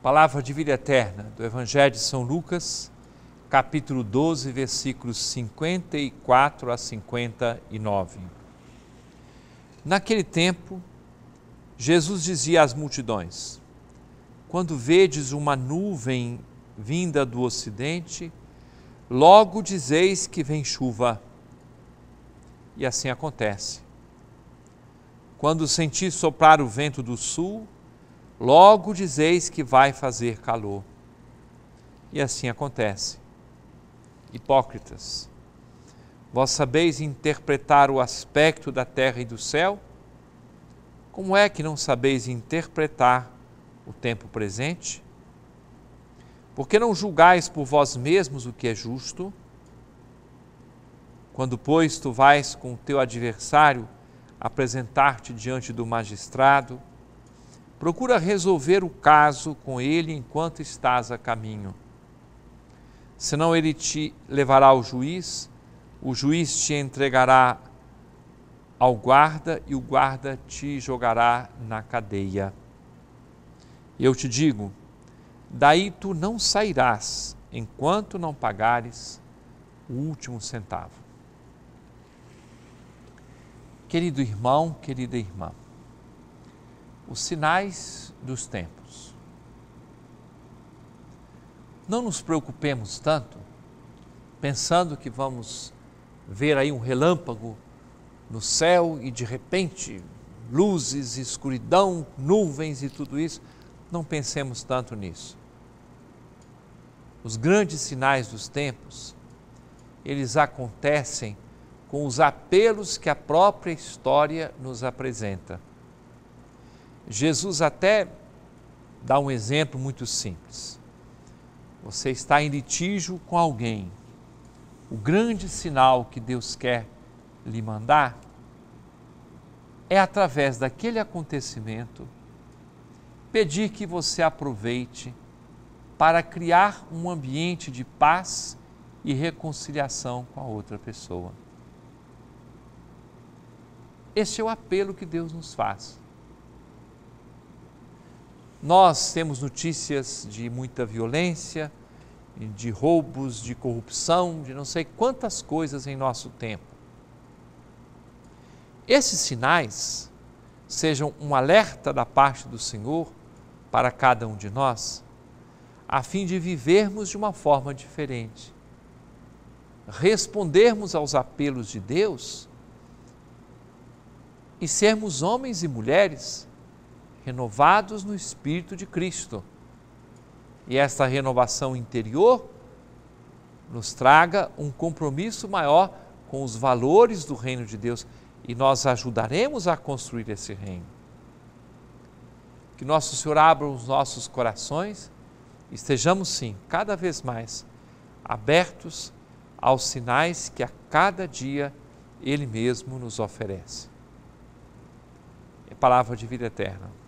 Palavra de vida eterna do Evangelho de São Lucas, capítulo 12, versículos 54 a 59. Naquele tempo, Jesus dizia às multidões: Quando vedes uma nuvem vinda do ocidente, logo dizeis que vem chuva. E assim acontece. Quando sentis soprar o vento do sul, Logo dizeis que vai fazer calor. E assim acontece. Hipócritas, vós sabeis interpretar o aspecto da terra e do céu? Como é que não sabeis interpretar o tempo presente? Porque não julgais por vós mesmos o que é justo? Quando, pois, tu vais com o teu adversário apresentar-te diante do magistrado, Procura resolver o caso com ele enquanto estás a caminho. Senão ele te levará ao juiz, o juiz te entregará ao guarda e o guarda te jogará na cadeia. Eu te digo: daí tu não sairás enquanto não pagares o último centavo. Querido irmão, querida irmã, os sinais dos tempos. Não nos preocupemos tanto pensando que vamos ver aí um relâmpago no céu e de repente luzes, escuridão, nuvens e tudo isso. Não pensemos tanto nisso. Os grandes sinais dos tempos, eles acontecem com os apelos que a própria história nos apresenta. Jesus até dá um exemplo muito simples. Você está em litígio com alguém. O grande sinal que Deus quer lhe mandar é através daquele acontecimento pedir que você aproveite para criar um ambiente de paz e reconciliação com a outra pessoa. Este é o apelo que Deus nos faz. Nós temos notícias de muita violência, de roubos, de corrupção, de não sei quantas coisas em nosso tempo. Esses sinais sejam um alerta da parte do Senhor para cada um de nós, a fim de vivermos de uma forma diferente, respondermos aos apelos de Deus e sermos homens e mulheres renovados no Espírito de Cristo. E essa renovação interior nos traga um compromisso maior com os valores do reino de Deus e nós ajudaremos a construir esse reino. Que nosso Senhor abra os nossos corações, e estejamos sim, cada vez mais abertos aos sinais que a cada dia Ele mesmo nos oferece. É palavra de vida eterna.